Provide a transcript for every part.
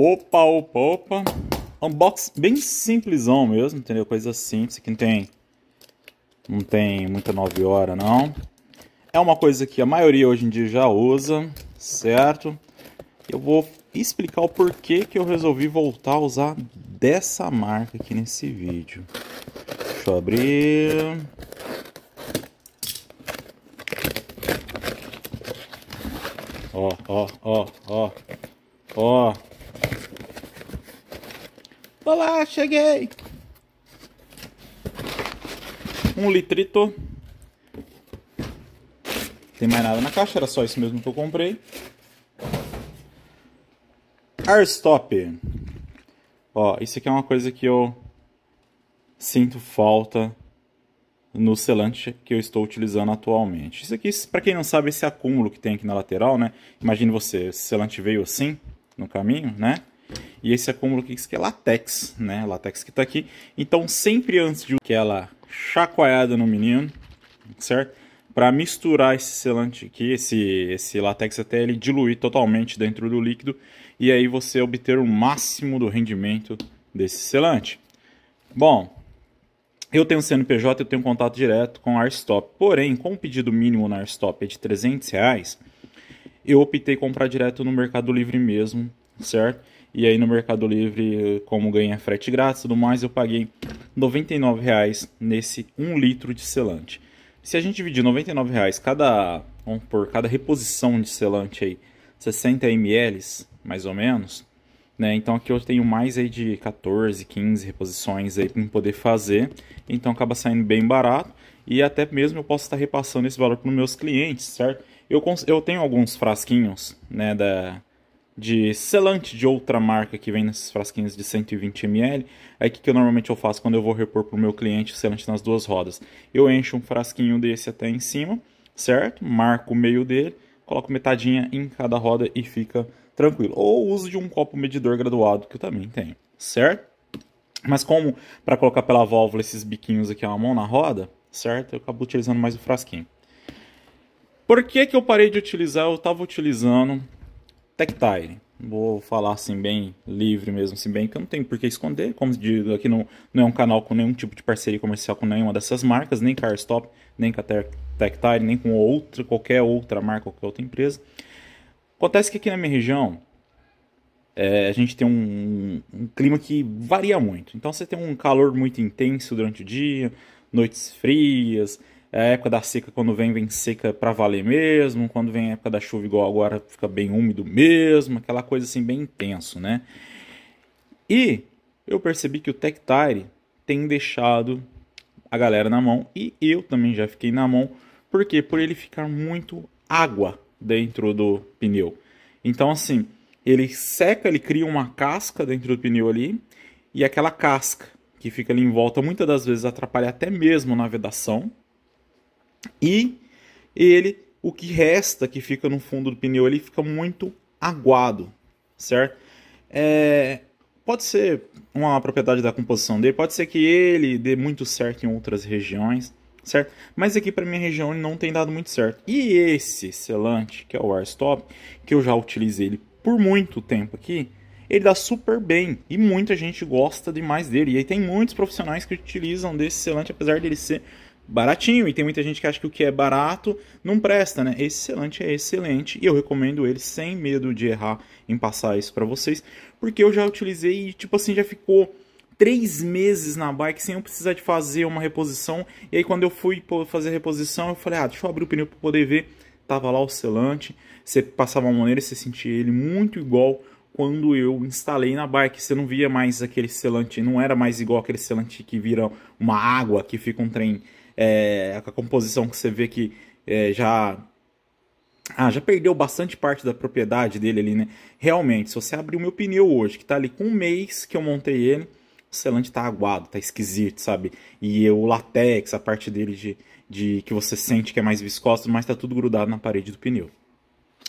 Opa, opa, opa. É Unbox bem simplesão mesmo, entendeu? Coisa simples, que não tem, não tem muita 9 horas não. É uma coisa que a maioria hoje em dia já usa, certo? Eu vou explicar o porquê que eu resolvi voltar a usar dessa marca aqui nesse vídeo. Deixa eu abrir... Ó, ó, ó, ó, ó. Olá, cheguei! Um litrito. Tem mais nada na caixa, era só isso mesmo que eu comprei. Airstop. Ó, isso aqui é uma coisa que eu sinto falta no selante que eu estou utilizando atualmente. Isso aqui, para quem não sabe, esse acúmulo que tem aqui na lateral, né? Imagine você, esse selante veio assim, no caminho, né? E esse acúmulo aqui que é latex, né? Latex que está aqui. Então, sempre antes de aquela chacoalhada no menino, certo? Para misturar esse selante aqui, esse, esse latex até ele diluir totalmente dentro do líquido e aí você obter o máximo do rendimento desse selante. Bom, eu tenho CNPJ, eu tenho contato direto com a Arstop. Porém, com o pedido mínimo na Arstop é de 300 reais, eu optei comprar direto no Mercado Livre mesmo, certo? E aí no Mercado Livre, como ganha frete grátis e tudo mais, eu paguei R$ nesse 1 litro de selante. Se a gente dividir R$ cada, por cada reposição de selante aí, 60 ml, mais ou menos, né? Então aqui eu tenho mais aí de 14, 15 reposições aí para poder fazer, então acaba saindo bem barato e até mesmo eu posso estar repassando esse valor para os meus clientes, certo? Eu, eu tenho alguns frasquinhos, né, da, de selante de outra marca que vem nesses frasquinhos de 120ml. é o que, que eu normalmente eu faço quando eu vou repor para o meu cliente o selante nas duas rodas? Eu encho um frasquinho desse até em cima, certo? Marco o meio dele, coloco metadinha em cada roda e fica tranquilo. Ou uso de um copo medidor graduado, que eu também tenho, certo? Mas como para colocar pela válvula esses biquinhos aqui, uma mão na roda, certo? Eu acabo utilizando mais o frasquinho. Por que, que eu parei de utilizar? Eu estava utilizando tactile. Vou falar assim bem livre mesmo, assim bem que eu não tenho por que esconder, como digo, aqui não, não é um canal com nenhum tipo de parceria comercial com nenhuma dessas marcas, nem Carstop, nem com a Tactile, nem com outra, qualquer outra marca, qualquer outra empresa. Acontece que aqui na minha região, é, a gente tem um, um, clima que varia muito. Então você tem um calor muito intenso durante o dia, noites frias, é a época da seca, quando vem, vem seca para valer mesmo. Quando vem a época da chuva, igual agora, fica bem úmido mesmo. Aquela coisa assim, bem intenso, né? E eu percebi que o Tectire tem deixado a galera na mão. E eu também já fiquei na mão. Por quê? Por ele ficar muito água dentro do pneu. Então, assim, ele seca, ele cria uma casca dentro do pneu ali. E aquela casca que fica ali em volta, muitas das vezes atrapalha até mesmo na vedação, e ele, o que resta que fica no fundo do pneu, ele fica muito aguado, certo? É, pode ser uma propriedade da composição dele, pode ser que ele dê muito certo em outras regiões, certo? Mas aqui para minha região ele não tem dado muito certo. E esse selante, que é o Airstop, que eu já utilizei ele por muito tempo aqui, ele dá super bem e muita gente gosta demais dele. E aí tem muitos profissionais que utilizam desse selante, apesar dele ser baratinho e tem muita gente que acha que o que é barato não presta, né? Excelente é excelente e eu recomendo ele sem medo de errar em passar isso para vocês, porque eu já utilizei e tipo assim já ficou três meses na bike sem eu precisar de fazer uma reposição e aí quando eu fui fazer a reposição eu falei ah deixa eu abrir o pneu para poder ver tava lá o selante, você passava a mão nele você sentia ele muito igual quando eu instalei na bike. Você não via mais aquele selante, não era mais igual aquele selante que vira uma água, que fica um trem é, a composição que você vê que é, já ah, já perdeu bastante parte da propriedade dele ali, né? Realmente, se você abrir o meu pneu hoje, que tá ali com um mês que eu montei ele, o selante tá aguado, tá esquisito, sabe? E o latex, a parte dele de, de que você sente que é mais viscosa, mas tá tudo grudado na parede do pneu.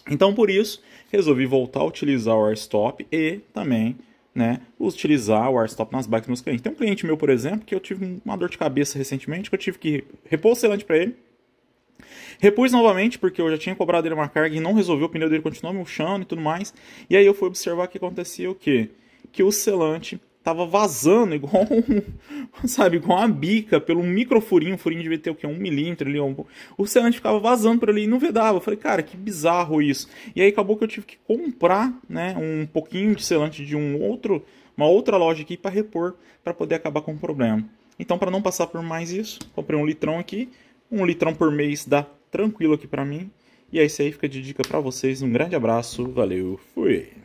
Então, por isso, resolvi voltar a utilizar o airstop e também né, utilizar o arstop nas bikes dos meus clientes. Tem um cliente meu, por exemplo, que eu tive uma dor de cabeça recentemente, que eu tive que repor o selante para ele. Repus novamente, porque eu já tinha cobrado ele uma carga e não resolveu, o pneu dele continuou murchando e tudo mais. E aí eu fui observar que acontecia o quê? Que o selante tava vazando igual um, sabe, igual uma bica pelo microfurinho, um furinho devia ter o quê? Um milímetro ali, um, o selante ficava vazando por ali e não vedava. Eu falei, cara, que bizarro isso. E aí acabou que eu tive que comprar, né, um pouquinho de selante de um outro, uma outra loja aqui para repor, para poder acabar com o problema. Então, para não passar por mais isso, comprei um litrão aqui, um litrão por mês dá tranquilo aqui para mim. E é isso aí, fica de dica para vocês. Um grande abraço, valeu, fui!